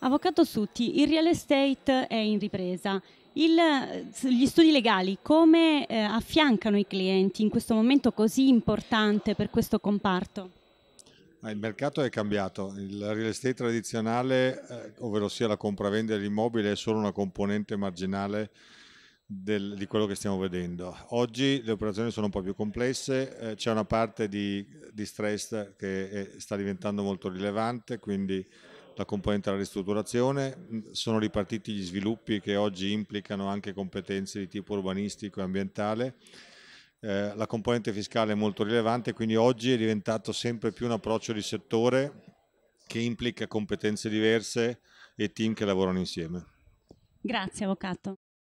Avvocato Sutti, il real estate è in ripresa. Il, eh, gli studi legali come eh, affiancano i clienti in questo momento così importante per questo comparto? Il mercato è cambiato, il real estate tradizionale, eh, ovvero sia la compravendita dell'immobile, è solo una componente marginale del, di quello che stiamo vedendo. Oggi le operazioni sono un po' più complesse, eh, c'è una parte di, di stress che è, sta diventando molto rilevante, quindi la componente della ristrutturazione, mm, sono ripartiti gli sviluppi che oggi implicano anche competenze di tipo urbanistico e ambientale, eh, la componente fiscale è molto rilevante, quindi oggi è diventato sempre più un approccio di settore che implica competenze diverse e team che lavorano insieme. Grazie Avvocato.